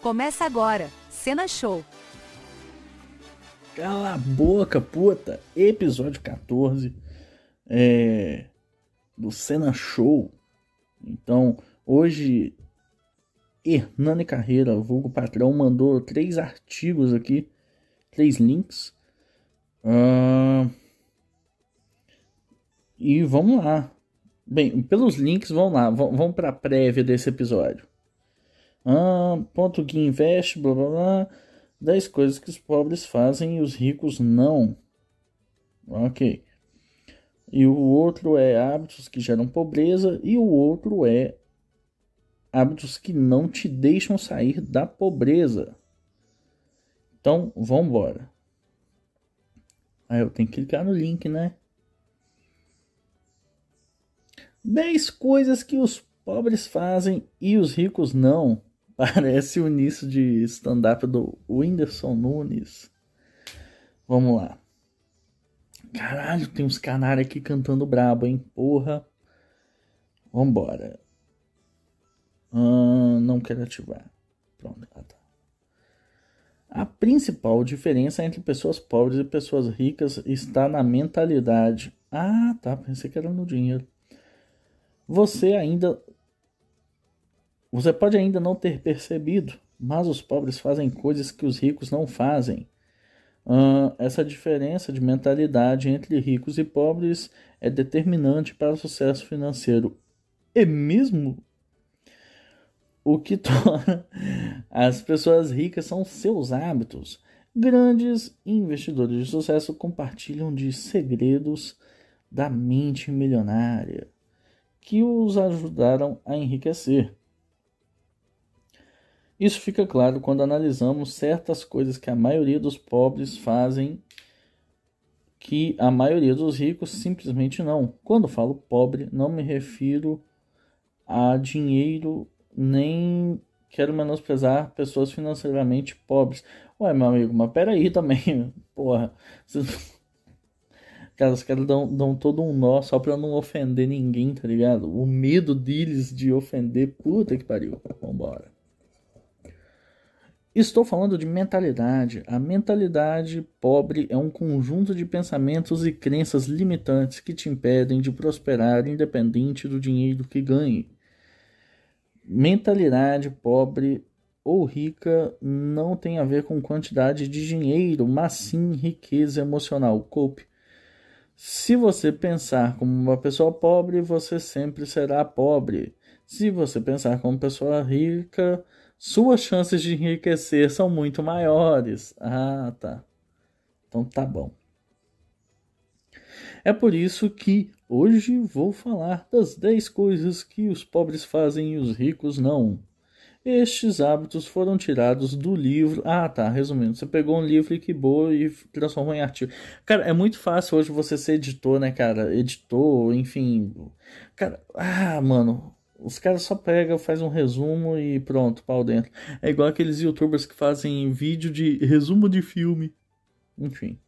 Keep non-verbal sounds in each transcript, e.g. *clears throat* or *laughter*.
Começa agora, Cena Show. Cala a boca, puta! Episódio 14 é, do Cena Show. Então, hoje, Hernani Carreira, vulgo patrão, mandou três artigos aqui, três links. Uh, e vamos lá. Bem, pelos links, vamos lá, vamos para a prévia desse episódio. Ah, ponto que investe, blá blá blá. 10 coisas que os pobres fazem e os ricos não. Ok. E o outro é hábitos que geram pobreza. E o outro é hábitos que não te deixam sair da pobreza. Então, vamos embora. Aí ah, eu tenho que clicar no link, né? 10 coisas que os pobres fazem e os ricos não. Parece o início de stand-up do Whindersson Nunes. Vamos lá. Caralho, tem uns canários aqui cantando brabo, hein? Porra. Vambora. Ah, não quero ativar. Pronto, ah, tá. A principal diferença entre pessoas pobres e pessoas ricas está na mentalidade. Ah, tá. Pensei que era no dinheiro. Você ainda você pode ainda não ter percebido, mas os pobres fazem coisas que os ricos não fazem. Uh, essa diferença de mentalidade entre ricos e pobres é determinante para o sucesso financeiro. E mesmo o que *laughs* torna as pessoas ricas são seus hábitos. Grandes investidores de sucesso compartilham de segredos da mente milionária que os ajudaram a enriquecer. Isso fica claro quando analisamos certas coisas que a maioria dos pobres fazem que a maioria dos ricos simplesmente não. Quando falo pobre, não me refiro a dinheiro nem quero menosprezar pessoas financeiramente pobres. Ué, meu amigo, mas peraí *laughs* também, porra. Vocês... *laughs* Cara, os caras dão, dão todo um nó só pra não ofender ninguém, tá ligado? O medo deles de ofender, puta que pariu. Vambora. Estou falando de mentalidade. A mentalidade pobre é um conjunto de pensamentos e crenças limitantes que te impedem de prosperar independente do dinheiro que ganhe. Mentalidade pobre ou rica não tem a ver com quantidade de dinheiro, mas sim riqueza emocional. Cope. Se você pensar como uma pessoa pobre, você sempre será pobre. Se você pensar como pessoa rica, suas chances de enriquecer são muito maiores. Ah, tá. Então tá bom. É por isso que hoje vou falar das 10 coisas que os pobres fazem e os ricos não. Estes hábitos foram tirados do livro. Ah, tá. Resumindo, você pegou um livro e que boa e transformou em artigo. Cara, é muito fácil hoje você ser editor, né, cara? Editor, enfim. Cara, ah, mano. Os caras só pegam, faz um resumo e pronto, pau dentro. É igual aqueles youtubers que fazem vídeo de resumo de filme. Enfim.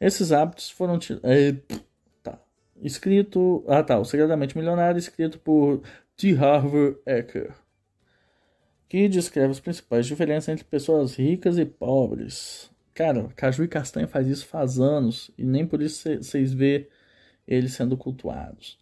Esses hábitos foram é, tá. Escrito. Ah tá, o Segredamente Milionário, escrito por T. Harvard Ecker. Que descreve as principais diferenças entre pessoas ricas e pobres. Cara, Caju e Castanha faz isso faz anos. E nem por isso vocês vê eles sendo cultuados.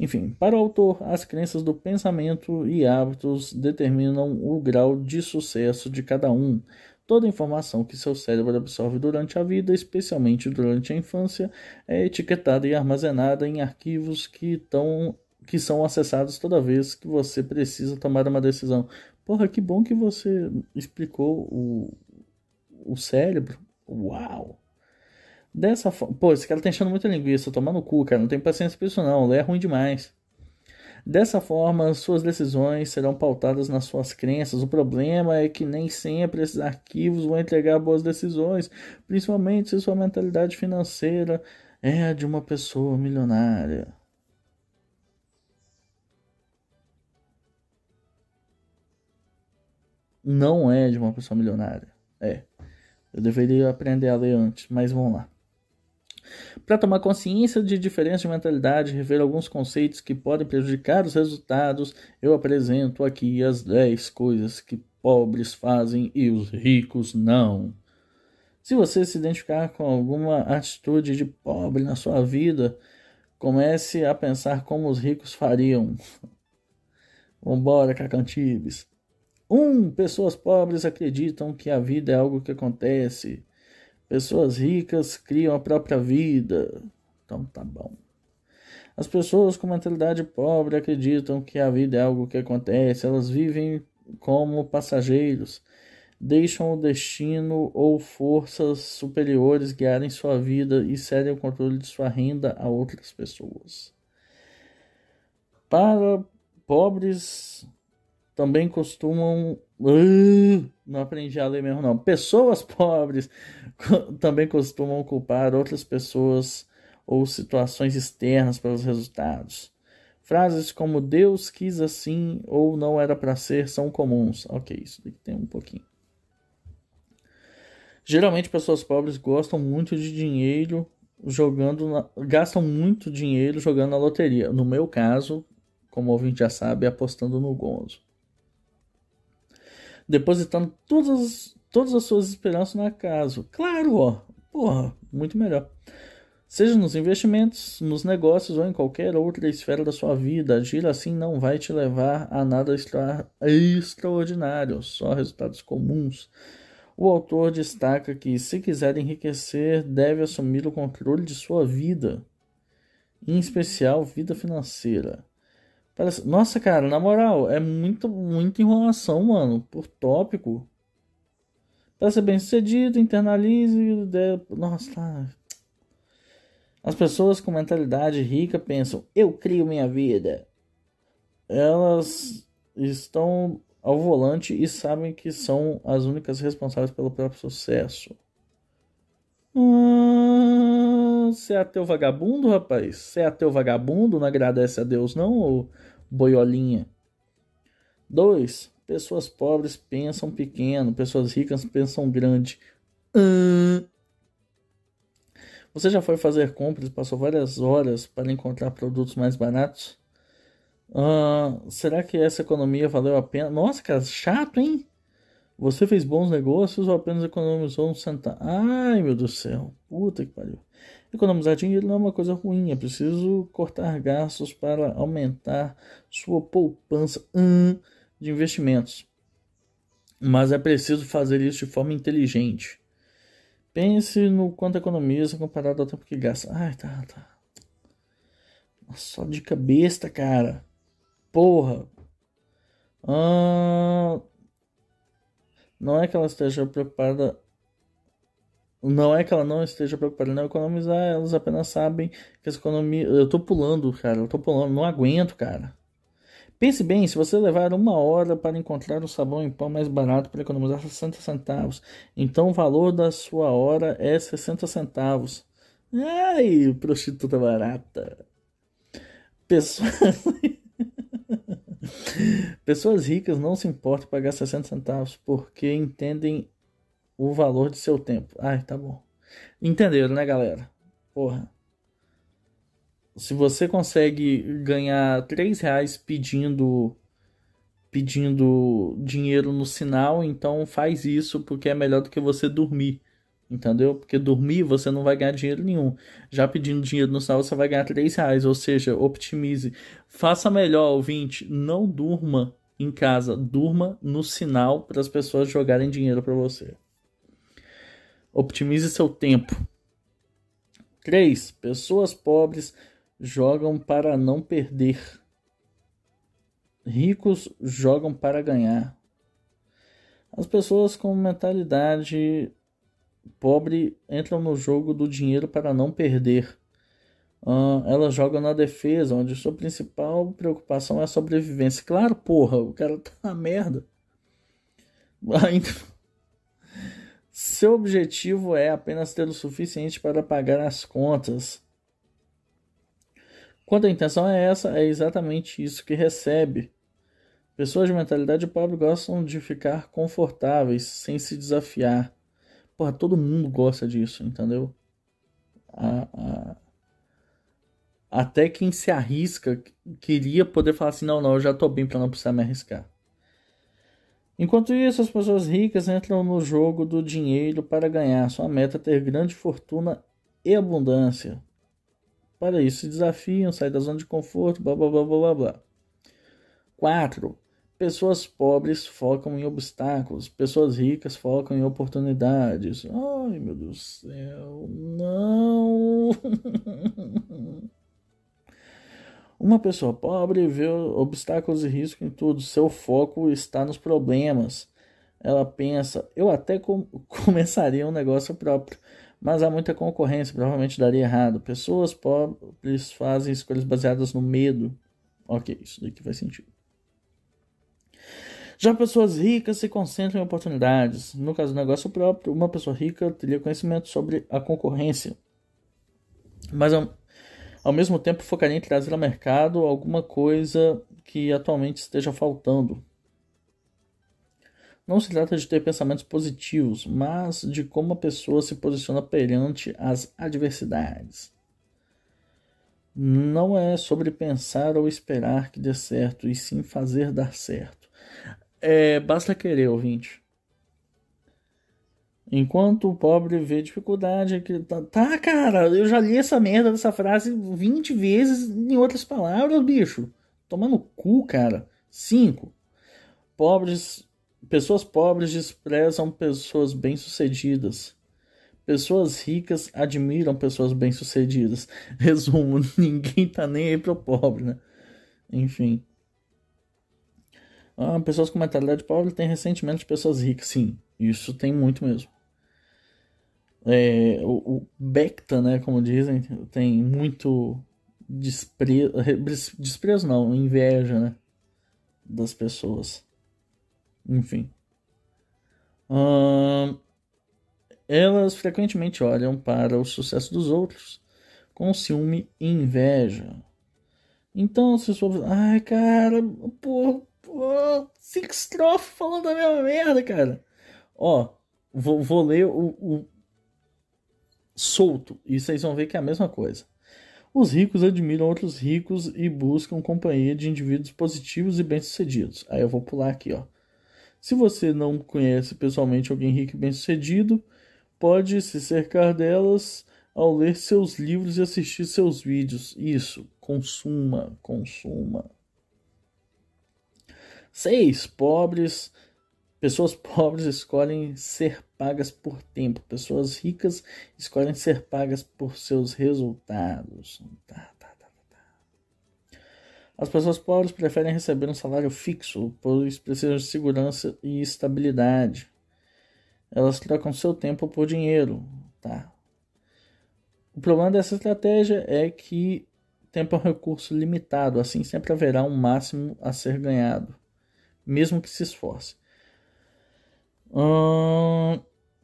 Enfim, para o autor, as crenças do pensamento e hábitos determinam o grau de sucesso de cada um. Toda informação que seu cérebro absorve durante a vida, especialmente durante a infância, é etiquetada e armazenada em arquivos que, tão, que são acessados toda vez que você precisa tomar uma decisão. Porra, que bom que você explicou o, o cérebro. Uau! Dessa forma. Pô, esse cara tá enchendo muita linguiça, tomar no cu, cara. Não tem paciência pra isso, não. Lé é ruim demais. Dessa forma, suas decisões serão pautadas nas suas crenças. O problema é que nem sempre esses arquivos vão entregar boas decisões, principalmente se sua mentalidade financeira é a de uma pessoa milionária. Não é de uma pessoa milionária. É. Eu deveria aprender a ler antes, mas vamos lá. Para tomar consciência de diferenças de mentalidade e rever alguns conceitos que podem prejudicar os resultados, eu apresento aqui as 10 coisas que pobres fazem e os ricos não. Se você se identificar com alguma atitude de pobre na sua vida, comece a pensar como os ricos fariam. Vambora, Cacantibes. 1. Um, pessoas pobres acreditam que a vida é algo que acontece. Pessoas ricas criam a própria vida. Então tá bom. As pessoas com mentalidade pobre acreditam que a vida é algo que acontece, elas vivem como passageiros, deixam o destino ou forças superiores guiarem sua vida e cedem o controle de sua renda a outras pessoas. Para pobres também costumam não aprendi a ler mesmo, não. Pessoas pobres também costumam culpar outras pessoas ou situações externas pelos resultados. Frases como Deus quis assim ou não era para ser são comuns. Ok, isso daqui tem um pouquinho. Geralmente pessoas pobres gostam muito de dinheiro jogando, na... gastam muito dinheiro jogando na loteria. No meu caso, como o ouvinte já sabe, apostando no Gonzo depositando todas, todas as suas esperanças no acaso. Claro, ó, porra, muito melhor. Seja nos investimentos, nos negócios ou em qualquer outra esfera da sua vida, agir assim não vai te levar a nada extra extraordinário, só resultados comuns. O autor destaca que, se quiser enriquecer, deve assumir o controle de sua vida, em especial vida financeira. Parece... Nossa, cara, na moral, é muito, muita enrolação, mano, por tópico. Para ser bem sucedido, internalize. De... Né, nossa, tá. As pessoas com mentalidade rica pensam: eu crio minha vida. Elas estão ao volante e sabem que são as únicas responsáveis pelo próprio sucesso. Ah você é ateu vagabundo, rapaz? Você é ateu vagabundo, não agradece a Deus, não, boiolinha? 2. Pessoas pobres pensam pequeno, pessoas ricas pensam grande. Hum. Você já foi fazer compras passou várias horas para encontrar produtos mais baratos? Uh, será que essa economia valeu a pena? Nossa, cara, chato, hein? Você fez bons negócios ou apenas economizou um centavo? Ai, meu Deus do céu. Puta que pariu. Economizar dinheiro não é uma coisa ruim, é preciso cortar gastos para aumentar sua poupança hum, de investimentos. Mas é preciso fazer isso de forma inteligente. Pense no quanto economiza comparado ao tempo que gasta. Ai, tá, tá. Só dica besta, cara. Porra. Ah, não é que ela esteja preocupada não é que ela não esteja preocupada em é economizar, elas apenas sabem que essa Eu tô pulando, cara, eu tô pulando, não aguento, cara. Pense bem, se você levar uma hora para encontrar o sabão em pó mais barato para economizar 60 centavos, então o valor da sua hora é 60 centavos. Ai, prostituta barata. Pessoas. *laughs* Pessoas ricas não se importam pagar 60 centavos porque entendem o valor de seu tempo. Ai, tá bom. Entenderam, né, galera? Porra. Se você consegue ganhar 3 reais pedindo pedindo dinheiro no sinal, então faz isso porque é melhor do que você dormir. Entendeu? Porque dormir você não vai ganhar dinheiro nenhum. Já pedindo dinheiro no sinal, você vai ganhar 3 reais. Ou seja, optimize. Faça melhor, ouvinte. Não durma em casa, durma no sinal para as pessoas jogarem dinheiro para você. Optimize seu tempo. 3. Pessoas pobres jogam para não perder. Ricos jogam para ganhar. As pessoas com mentalidade pobre entram no jogo do dinheiro para não perder. Uh, elas jogam na defesa, onde sua principal preocupação é a sobrevivência. Claro, porra, o cara tá na merda. *laughs* Ainda. Seu objetivo é apenas ter o suficiente para pagar as contas. Quando a intenção é essa, é exatamente isso que recebe. Pessoas de mentalidade pobre gostam de ficar confortáveis, sem se desafiar. Porra, todo mundo gosta disso, entendeu? A, a... Até quem se arrisca queria poder falar assim: não, não, eu já tô bem para não precisar me arriscar. Enquanto isso, as pessoas ricas entram no jogo do dinheiro para ganhar. Sua meta é ter grande fortuna e abundância. Para isso, se desafiam, saem da zona de conforto, blá blá blá blá blá. 4. Pessoas pobres focam em obstáculos, pessoas ricas focam em oportunidades. Ai meu Deus do céu, não! *laughs* Uma pessoa pobre vê obstáculos e riscos em tudo, seu foco está nos problemas. Ela pensa, eu até com *laughs* começaria um negócio próprio, mas há muita concorrência, provavelmente daria errado. Pessoas pobres fazem escolhas baseadas no medo. Ok, isso daqui faz sentido. Já pessoas ricas se concentram em oportunidades. No caso do negócio próprio, uma pessoa rica teria conhecimento sobre a concorrência, mas é ao mesmo tempo, focaria em trazer ao mercado alguma coisa que atualmente esteja faltando. Não se trata de ter pensamentos positivos, mas de como a pessoa se posiciona perante as adversidades. Não é sobre pensar ou esperar que dê certo, e sim fazer dar certo. É, basta querer, ouvinte. Enquanto o pobre vê dificuldade, é que tá, tá, cara, eu já li essa merda dessa frase 20 vezes em outras palavras, bicho. Tomando cu, cara. 5. Pobres, pessoas pobres desprezam pessoas bem-sucedidas. Pessoas ricas admiram pessoas bem-sucedidas. *laughs* Resumo, ninguém tá nem aí pro pobre, né? Enfim. Ah, pessoas com mentalidade pobre têm ressentimento de pessoas ricas. Sim, isso tem muito mesmo. É, o, o Becta, né, como dizem, tem muito desprezo, desprezo não, inveja, né, das pessoas. Enfim. Hum, elas frequentemente olham para o sucesso dos outros com ciúme e inveja. Então, se você... Ai, cara, porra, porra, cinco estrofes falando da mesma merda, cara. Ó, vou, vou ler o, o solto. E vocês vão ver que é a mesma coisa. Os ricos admiram outros ricos e buscam companhia de indivíduos positivos e bem-sucedidos. Aí eu vou pular aqui, ó. Se você não conhece pessoalmente alguém rico e bem-sucedido, pode se cercar delas ao ler seus livros e assistir seus vídeos. Isso, consuma, consuma. 6. Pobres Pessoas pobres escolhem ser pagas por tempo, pessoas ricas escolhem ser pagas por seus resultados. Tá tá, tá, tá, tá, As pessoas pobres preferem receber um salário fixo, pois precisam de segurança e estabilidade. Elas trocam seu tempo por dinheiro. Tá. O problema dessa estratégia é que tempo é um recurso limitado, assim sempre haverá um máximo a ser ganhado, mesmo que se esforce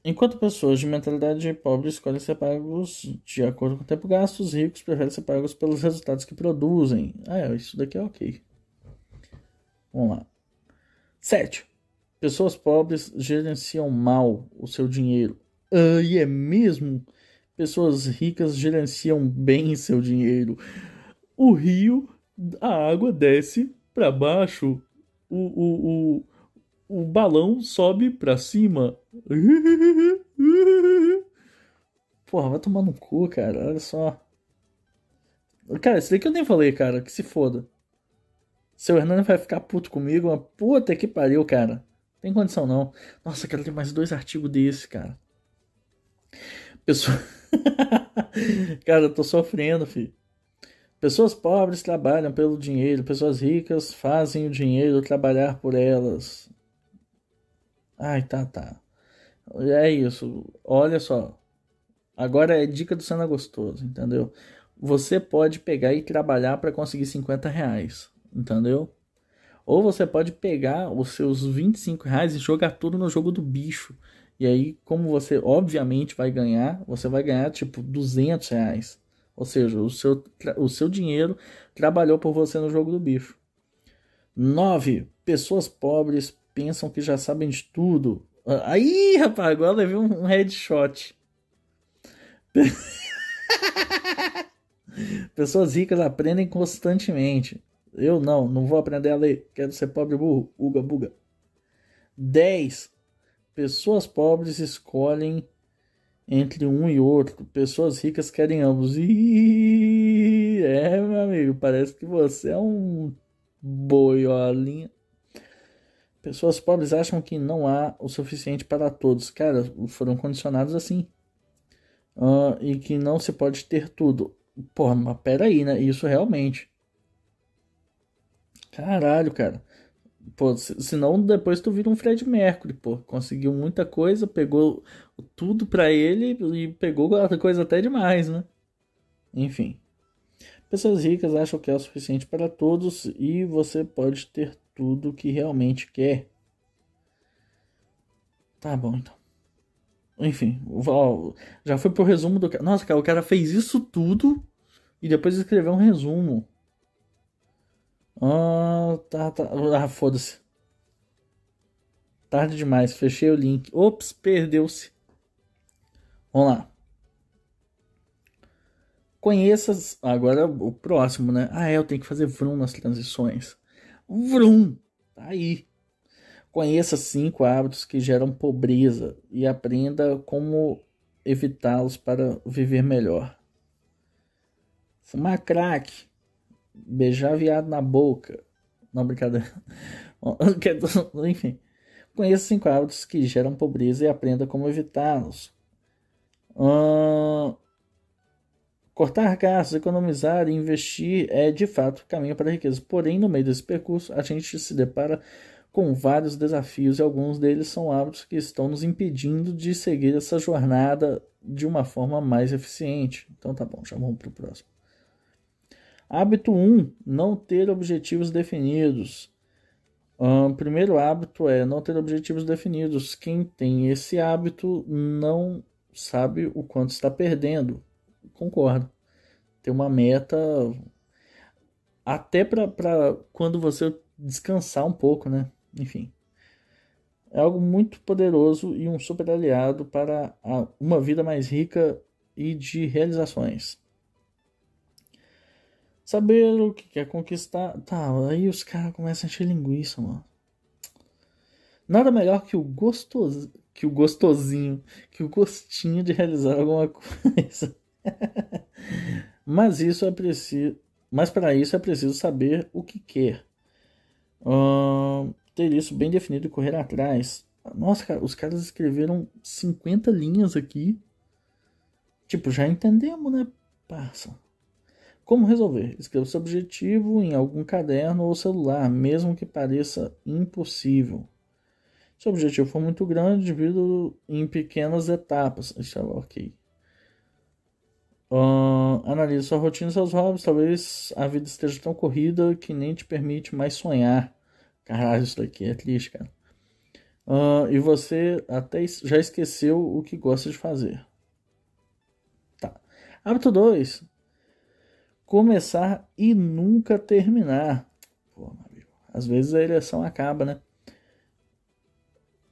enquanto pessoas de mentalidade pobre escolhem ser pagos de acordo com o tempo gasto, os ricos preferem ser pagos pelos resultados que produzem. Ah, é, isso daqui é ok. Vamos lá. 7. Pessoas pobres gerenciam mal o seu dinheiro. Ah, e é mesmo? Pessoas ricas gerenciam bem seu dinheiro. O rio, a água desce para baixo. O, o, o, o balão sobe pra cima. Porra, vai tomar no cu, cara. Olha só. Cara, isso daqui eu nem falei, cara. Que se foda. Seu Hernani vai ficar puto comigo. Mas puta que pariu, cara. Não tem condição, não. Nossa, quero ter mais dois artigos desse, cara. Pessoa... *laughs* cara, eu tô sofrendo, filho. Pessoas pobres trabalham pelo dinheiro, pessoas ricas fazem o dinheiro trabalhar por elas. Ai, tá, tá. É isso. Olha só. Agora é dica do Sana Gostoso, entendeu? Você pode pegar e trabalhar para conseguir 50 reais, entendeu? Ou você pode pegar os seus 25 reais e jogar tudo no jogo do bicho. E aí, como você obviamente vai ganhar, você vai ganhar tipo 200 reais. Ou seja, o seu, o seu dinheiro trabalhou por você no jogo do bicho. 9. Pessoas pobres pensam que já sabem de tudo. Aí, rapaz, agora levei um headshot. *laughs* Pessoas ricas aprendem constantemente. Eu não, não vou aprender a ler. Quero ser pobre burro. Uga buga. 10. Pessoas pobres escolhem entre um e outro. Pessoas ricas querem ambos. e é, meu amigo, parece que você é um boiolinha. Pessoas pobres acham que não há o suficiente para todos. Cara, foram condicionados assim. Uh, e que não se pode ter tudo. Porra, mas peraí, né? Isso realmente. Caralho, cara. Pô, senão depois tu vira um Fred Mercury, pô. Conseguiu muita coisa, pegou tudo pra ele e pegou coisa até demais, né? Enfim. Pessoas ricas acham que é o suficiente para todos e você pode ter tudo que realmente quer. Tá bom, então. Enfim, já foi pro resumo do cara. Nossa, cara, o cara fez isso tudo e depois escreveu um resumo. Ah, tá, tá. Ah, foda-se. Tarde demais, fechei o link. Ops, perdeu-se. Vamos lá. Conheça agora o próximo, né? Ah, é, eu tenho que fazer vroom nas transições. Vrum! Tá aí. Conheça cinco hábitos que geram pobreza e aprenda como evitá-los para viver melhor. Fumar crack, beijar viado na boca. Não, brincadeira. *laughs* *laughs* Enfim. Conheça cinco hábitos que geram pobreza e aprenda como evitá-los. Hum, Cortar gastos, economizar e investir é de fato caminho para a riqueza. Porém, no meio desse percurso, a gente se depara com vários desafios e alguns deles são hábitos que estão nos impedindo de seguir essa jornada de uma forma mais eficiente. Então tá bom, já vamos para o próximo. Hábito 1: não ter objetivos definidos. Um, primeiro hábito é não ter objetivos definidos. Quem tem esse hábito não sabe o quanto está perdendo concordo. Ter uma meta até para quando você descansar um pouco, né? Enfim. É algo muito poderoso e um super aliado para a, uma vida mais rica e de realizações. Saber o que quer conquistar. Tá, aí os caras começam a encher linguiça, mano. Nada melhor que o gostoso, que o gostosinho, que o gostinho de realizar alguma *laughs* coisa. *laughs* mas isso é preciso, mas para isso é preciso saber o que quer, uh, ter isso bem definido e correr atrás. Nossa, cara, os caras escreveram 50 linhas aqui. Tipo, já entendemos, né? Passa. Como resolver? Escreva seu objetivo em algum caderno ou celular, mesmo que pareça impossível. Se o objetivo for muito grande, divido em pequenas etapas. Isso é ok. Uh, analise sua rotina e seus hobbies. Talvez a vida esteja tão corrida que nem te permite mais sonhar. Caralho, isso daqui é triste, cara. Uh, e você até já esqueceu o que gosta de fazer. Tá. Hábito 2. Começar e nunca terminar. Pô, amigo. Às vezes a eleição acaba, né?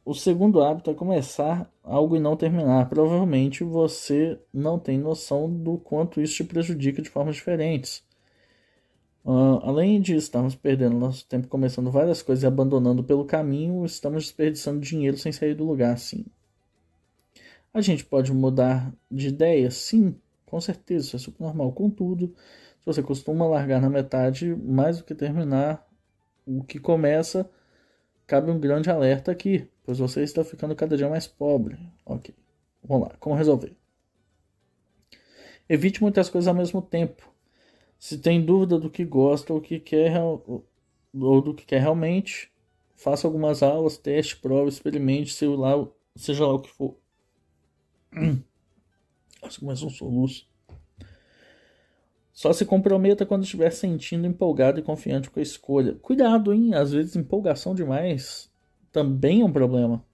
O segundo hábito é começar algo e não terminar. Provavelmente você não tem noção do quanto isso te prejudica de formas diferentes. Uh, além de estarmos perdendo nosso tempo começando várias coisas e abandonando pelo caminho, estamos desperdiçando dinheiro sem sair do lugar, sim. A gente pode mudar de ideia, sim, com certeza, isso é super normal. Contudo, se você costuma largar na metade mais do que terminar o que começa, cabe um grande alerta aqui pois você está ficando cada dia mais pobre. Ok, vamos lá, como resolver? Evite muitas coisas ao mesmo tempo. Se tem dúvida do que gosta ou, que quer, ou do que quer realmente, faça algumas aulas, teste, prova, experimente, sei lá, seja lá o que for. Acho *clears throat* que mais um soluço. Só se comprometa quando estiver sentindo empolgado e confiante com a escolha. Cuidado, hein? Às vezes empolgação demais também é um problema.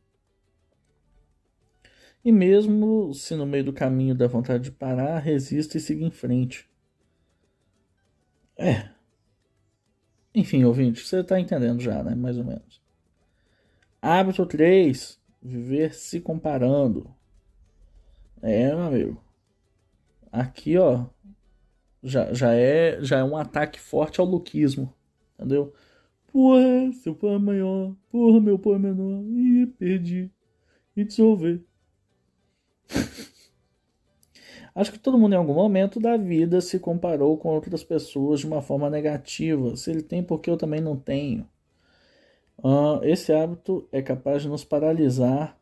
E mesmo se no meio do caminho da vontade de parar, resista e siga em frente. É. Enfim, ouvinte, você está entendendo já, né? Mais ou menos. Hábito 3. Viver se comparando. É, meu amigo. Aqui, ó. Já, já, é, já é um ataque forte ao luquismo. Entendeu? Porra, seu pão é maior. Porra, meu pão é menor. Ih, perdi. e dissolver. *laughs* Acho que todo mundo em algum momento da vida se comparou com outras pessoas de uma forma negativa. Se ele tem, porque eu também não tenho. Uh, esse hábito é capaz de nos paralisar,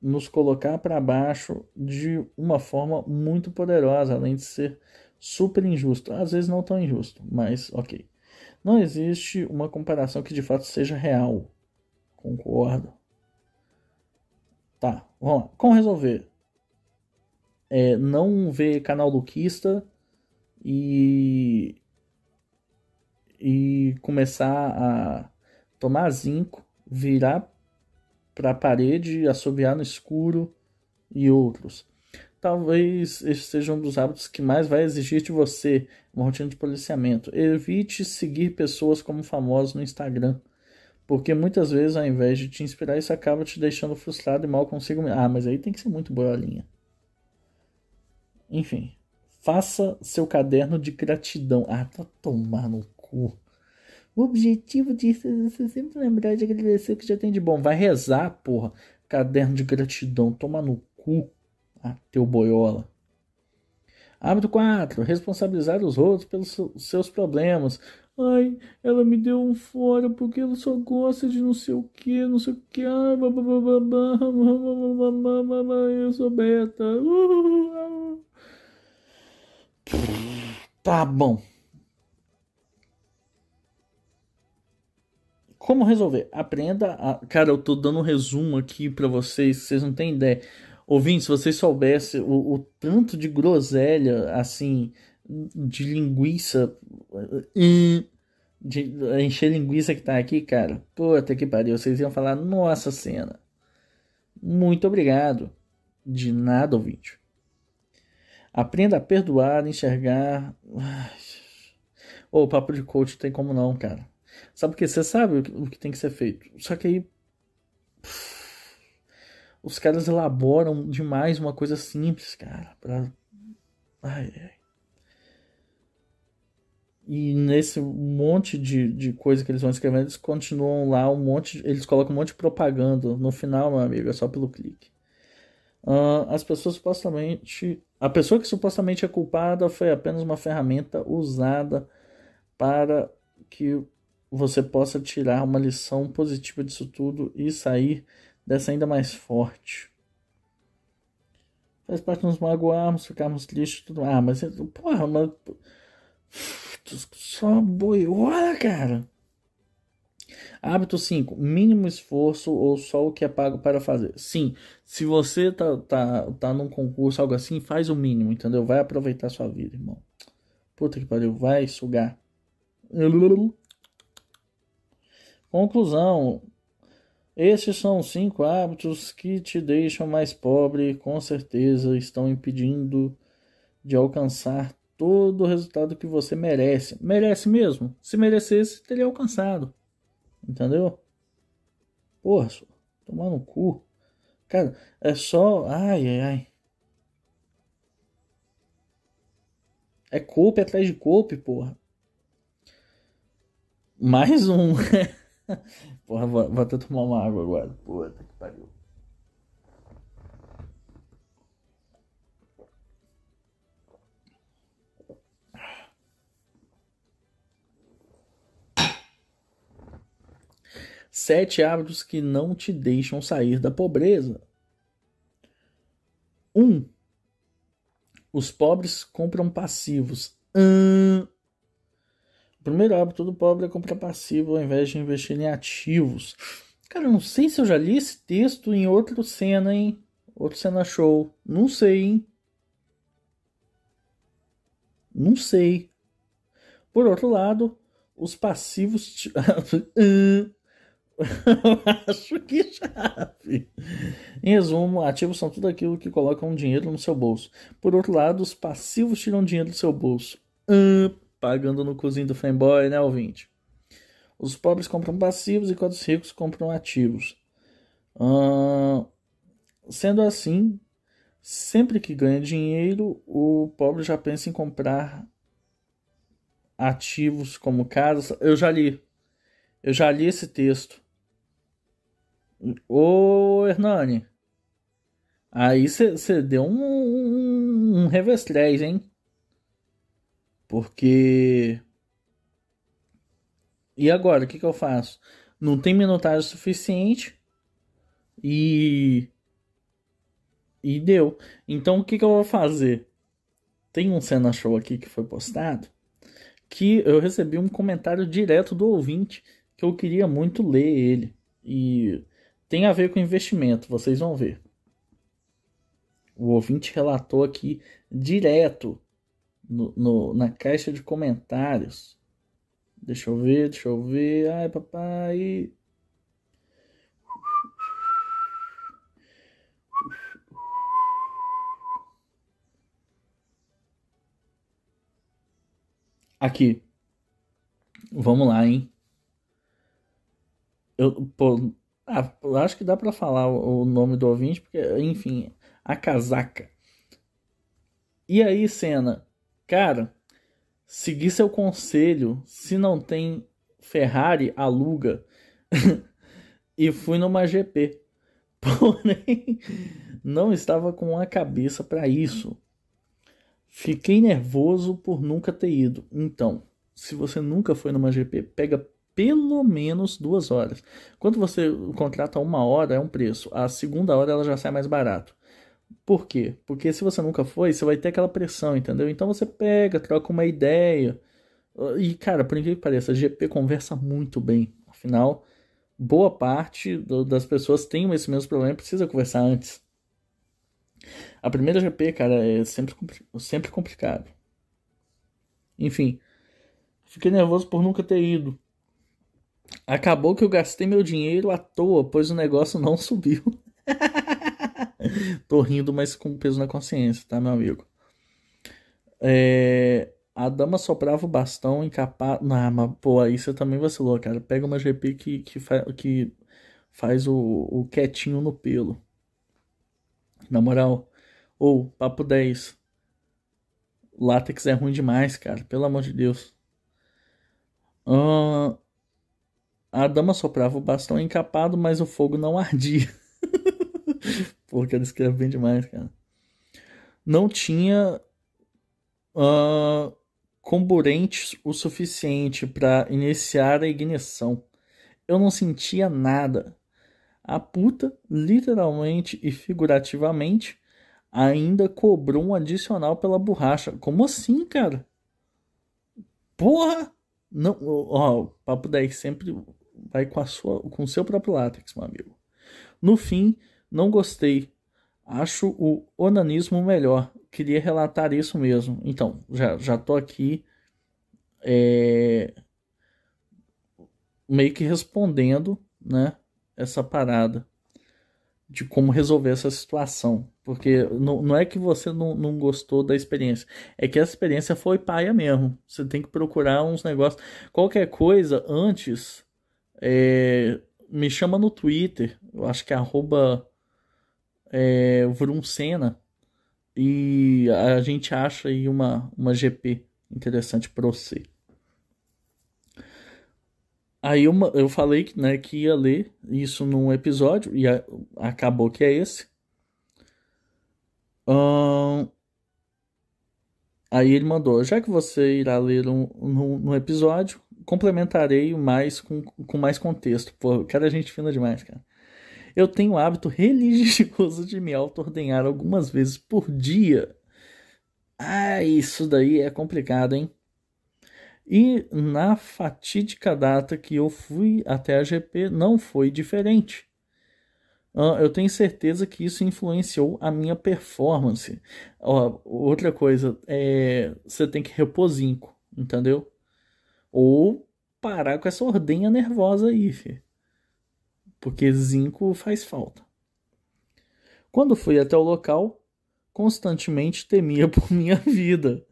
nos colocar para baixo de uma forma muito poderosa, além de ser super injusto. Às vezes não tão injusto, mas ok. Não existe uma comparação que de fato seja real. Concordo. Tá, vamos lá. Como resolver? É, não ver canal luquista e. e começar a tomar zinco, virar para a parede, assobiar no escuro e outros. Talvez este seja um dos hábitos que mais vai exigir de você uma rotina de policiamento. Evite seguir pessoas como famosos no Instagram, porque muitas vezes, ao invés de te inspirar, isso acaba te deixando frustrado e mal consigo Ah, mas aí tem que ser muito boiolinha. Enfim, faça seu caderno de gratidão. Ah, tá tomar no cu. O objetivo disso é você sempre lembrar de agradecer o que já tem de bom. Vai rezar, porra. Caderno de gratidão, toma no cu teu boiola. Hábito 4. Responsabilizar os outros pelos seus problemas. Ai, ela me deu um fora porque ela só gosta de não sei o que, não sei o que. Ai, eu sou beta. Tá bom. Como resolver? Aprenda a. Cara, eu tô dando um resumo aqui para vocês, vocês não têm ideia se vocês soubessem o, o tanto de groselha, assim, de linguiça. De eh, encher linguiça que tá aqui, cara. Puta que pariu. Vocês iam falar, nossa cena. Muito obrigado. De nada, ouvinte. Aprenda a perdoar, enxergar. O papo de coach tem como não, cara. Sabe o que você sabe o que tem que ser feito. Só que aí. Os caras elaboram demais uma coisa simples, cara. Pra... Ai, ai. E nesse monte de, de coisa que eles vão escrevendo, eles continuam lá um monte. Eles colocam um monte de propaganda. No final, meu amigo, é só pelo clique. Uh, as pessoas supostamente. A pessoa que supostamente é culpada foi apenas uma ferramenta usada para que você possa tirar uma lição positiva disso tudo e sair desce ainda mais forte. Faz parte de nos magoarmos, ficarmos tristes tudo. Ah, mas porra, mano. Só boiola, cara. Hábito 5. Mínimo esforço ou só o que é pago para fazer. Sim, se você tá, tá, tá num concurso, algo assim, faz o mínimo, entendeu? Vai aproveitar sua vida, irmão. Puta que pariu, vai sugar. Conclusão. Estes são cinco hábitos que te deixam mais pobre e com certeza estão impedindo de alcançar todo o resultado que você merece. Merece mesmo. Se merecesse, teria alcançado. Entendeu? Porra, tomar no cu. Cara, é só. Ai, ai, ai. É culpa é atrás de culpa, porra. Mais um. *laughs* Porra, vou, vou até tomar uma água agora. Puta que pariu. Sete hábitos que não te deixam sair da pobreza. Um, os pobres compram passivos. Hum, primeiro hábito do pobre é comprar passivo ao invés de investir em ativos. Cara, não sei se eu já li esse texto em outro cena, hein? Outro cena show. Não sei, hein? Não sei. Por outro lado, os passivos. *laughs* acho que chave. Em resumo, ativos são tudo aquilo que colocam dinheiro no seu bolso. Por outro lado, os passivos tiram dinheiro do seu bolso. Uh, pagando no cozinho do fanboy, né, ouvinte? Os pobres compram passivos enquanto os ricos compram ativos. Uh, sendo assim, sempre que ganha dinheiro, o pobre já pensa em comprar ativos como casas. Eu já li. Eu já li esse texto. Ô Hernani, aí você deu um, um, um revestrez, hein? Porque. E agora, o que, que eu faço? Não tem minutagem suficiente e. E deu. Então o que, que eu vou fazer? Tem um cena show aqui que foi postado que eu recebi um comentário direto do ouvinte que eu queria muito ler ele. E tem a ver com investimento, vocês vão ver. O ouvinte relatou aqui direto no, no, na caixa de comentários. Deixa eu ver, deixa eu ver. Ai, papai. Aqui. Vamos lá, hein? Eu, pô, ah, acho que dá para falar o, o nome do ouvinte, porque, enfim, a casaca. E aí, cena? Cara, seguir seu conselho, se não tem Ferrari, aluga. *laughs* e fui numa GP. *laughs* Porém, não estava com a cabeça para isso. Fiquei nervoso por nunca ter ido. Então, se você nunca foi numa GP, pega pelo menos duas horas. Quando você contrata uma hora, é um preço. A segunda hora ela já sai mais barato. Por quê? Porque se você nunca foi, você vai ter aquela pressão, entendeu? Então você pega, troca uma ideia. E, cara, por incrível que pareça, a GP conversa muito bem. Afinal, boa parte do, das pessoas tem esse mesmo problema e precisa conversar antes. A primeira GP, cara, é sempre, sempre complicado. Enfim, fiquei nervoso por nunca ter ido. Acabou que eu gastei meu dinheiro à toa, pois o negócio não *laughs* subiu. *laughs* Tô rindo, mas com peso na consciência, tá, meu amigo? É... A dama soprava o bastão encapado. Ah, mas pô, aí você também vacilou, cara. Pega uma GP que, que, fa... que faz o, o quietinho no pelo. Na moral. Ou, oh, papo 10. Látex é ruim demais, cara. Pelo amor de Deus. Uh, a dama soprava o bastão encapado, mas o fogo não ardia. *laughs* porque ele escreve bem demais, cara. Não tinha uh, comburentes o suficiente para iniciar a ignição. Eu não sentia nada. A puta, literalmente e figurativamente, ainda cobrou um adicional pela borracha. Como assim, cara? Porra! Não, ó, o papo 10 sempre vai com a sua, com o seu próprio látex, meu amigo. No fim, não gostei. Acho o onanismo melhor. Queria relatar isso mesmo. Então, já, já tô aqui é, meio que respondendo, né? Essa parada de como resolver essa situação. Porque não, não é que você não, não gostou da experiência, é que a experiência foi paia mesmo. Você tem que procurar uns negócios. Qualquer coisa antes, é, me chama no Twitter. Eu acho que é arroba é, Senna e a gente acha aí uma, uma GP interessante para você. Aí uma, eu falei né, que ia ler isso num episódio e a, acabou que é esse. aí ele mandou: já que você irá ler um, num, episódio, complementarei mais com, com mais contexto. Pô, cara, gente fina demais, cara. Eu tenho o hábito religioso de me auto-ordenhar algumas vezes por dia. Ah, isso daí é complicado, hein? E na fatídica data que eu fui até a GP não foi diferente. Eu tenho certeza que isso influenciou a minha performance. Ó, outra coisa, é, você tem que repor zinco, entendeu? Ou parar com essa ordenha nervosa aí, filho porque zinco faz falta. Quando fui até o local, constantemente temia *laughs* por minha vida.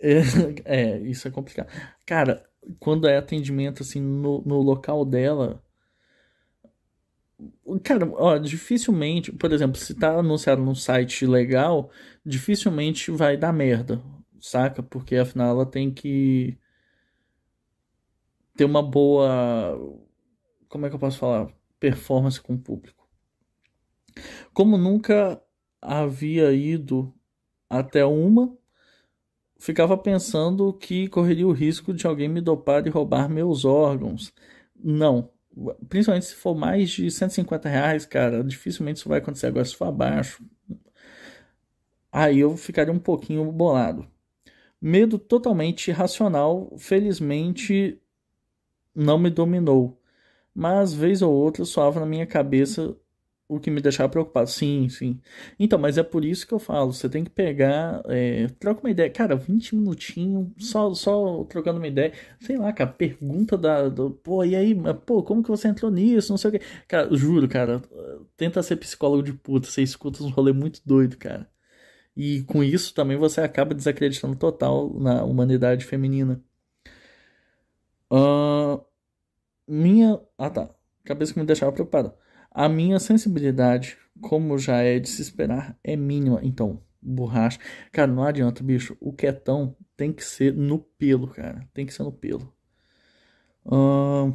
É, é, isso é complicado. Cara, quando é atendimento assim no, no local dela. Cara, ó, dificilmente, por exemplo, se tá anunciado num site legal, dificilmente vai dar merda, saca? Porque afinal ela tem que ter uma boa como é que eu posso falar? Performance com o público. Como nunca havia ido até uma, ficava pensando que correria o risco de alguém me dopar e roubar meus órgãos. Não. Principalmente se for mais de 150 reais, cara, dificilmente isso vai acontecer agora se for abaixo. Aí eu ficaria um pouquinho bolado. Medo totalmente irracional, felizmente não me dominou mas vez ou outra soava na minha cabeça o que me deixava preocupado. Sim, sim. Então, mas é por isso que eu falo, você tem que pegar, é, troca uma ideia. Cara, 20 minutinhos, só, só trocando uma ideia. Sei lá, cara, pergunta da... Do, pô, e aí, pô, como que você entrou nisso? Não sei o quê. Cara, juro, cara, tenta ser psicólogo de puta, você escuta uns rolê muito doido, cara. E com isso também você acaba desacreditando total na humanidade feminina. Uh, minha. Ah tá, cabeça que me deixava preocupado. A minha sensibilidade, como já é de se esperar, é mínima. Então, borracha. Cara, não adianta, bicho. O quietão tem que ser no pelo, cara. Tem que ser no pelo. Uh...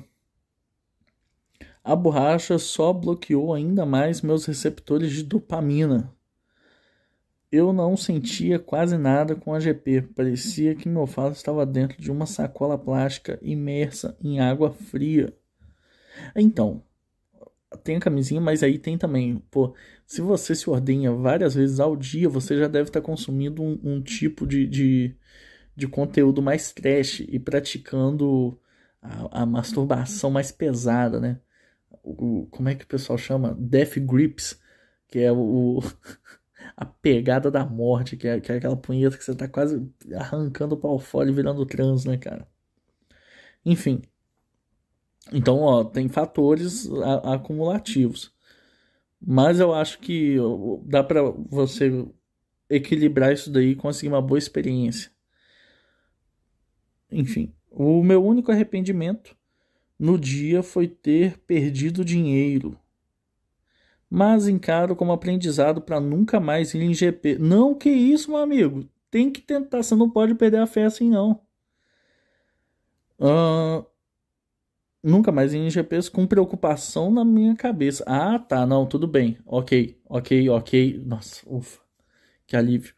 A borracha só bloqueou ainda mais meus receptores de dopamina. Eu não sentia quase nada com a GP, parecia que meu fato estava dentro de uma sacola plástica imersa em água fria. Então, tem a camisinha, mas aí tem também, pô, se você se ordenha várias vezes ao dia, você já deve estar tá consumindo um, um tipo de, de, de, conteúdo mais trash e praticando a, a masturbação mais pesada, né? O, como é que o pessoal chama? Death Grips, que é o. *laughs* a pegada da morte, que é, que é aquela punheta que você tá quase arrancando o pau fora e virando trans, né, cara? Enfim. Então, ó, tem fatores a, acumulativos. Mas eu acho que dá para você equilibrar isso daí e conseguir uma boa experiência. Enfim, o meu único arrependimento no dia foi ter perdido dinheiro mas encaro como aprendizado para nunca mais ir em GP. Não, que isso, meu amigo. Tem que tentar, você não pode perder a fé assim, não. Uh, nunca mais ir em GPs com preocupação na minha cabeça. Ah, tá, não, tudo bem. Ok, ok, ok. Nossa, ufa, que alívio.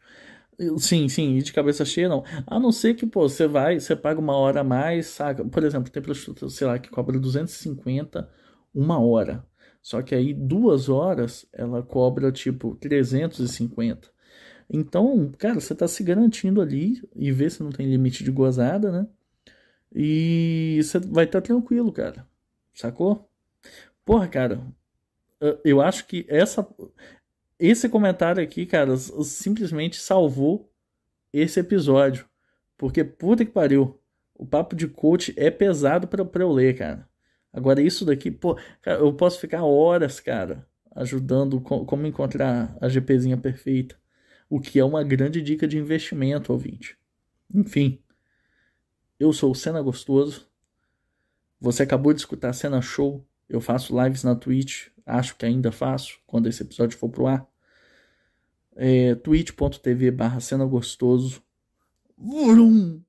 Sim, sim, e de cabeça cheia não. A não ser que, pô, você vai, você paga uma hora a mais, saca? Por exemplo, tem prostituta, sei lá, que cobra 250 uma hora. Só que aí duas horas ela cobra tipo 350. Então, cara, você tá se garantindo ali e vê se não tem limite de gozada, né? E você vai estar tá tranquilo, cara. Sacou? Porra, cara, eu acho que essa esse comentário aqui, cara, simplesmente salvou esse episódio. Porque puta que pariu, o papo de coach é pesado para eu ler, cara. Agora, isso daqui, pô, cara, eu posso ficar horas, cara, ajudando como encontrar a GPzinha perfeita. O que é uma grande dica de investimento, ouvinte. Enfim, eu sou o Cena Gostoso. Você acabou de escutar Cena Show. Eu faço lives na Twitch. Acho que ainda faço, quando esse episódio for pro ar. É, twitch.tv barra Cena Gostoso. Vrum!